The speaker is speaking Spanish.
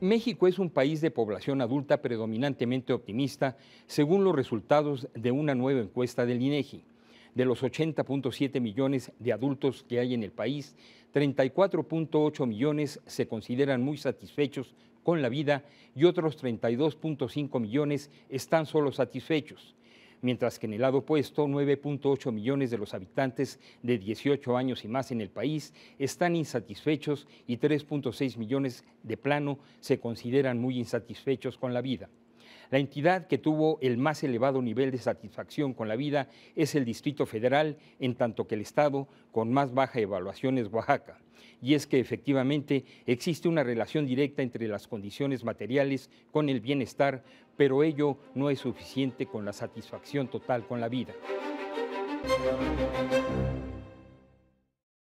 México es un país de población adulta predominantemente optimista, según los resultados de una nueva encuesta del INEGI. De los 80.7 millones de adultos que hay en el país, 34.8 millones se consideran muy satisfechos con la vida y otros 32.5 millones están solo satisfechos mientras que en el lado opuesto 9.8 millones de los habitantes de 18 años y más en el país están insatisfechos y 3.6 millones de plano se consideran muy insatisfechos con la vida. La entidad que tuvo el más elevado nivel de satisfacción con la vida es el Distrito Federal, en tanto que el Estado con más baja evaluación es Oaxaca. Y es que efectivamente existe una relación directa entre las condiciones materiales con el bienestar, pero ello no es suficiente con la satisfacción total con la vida.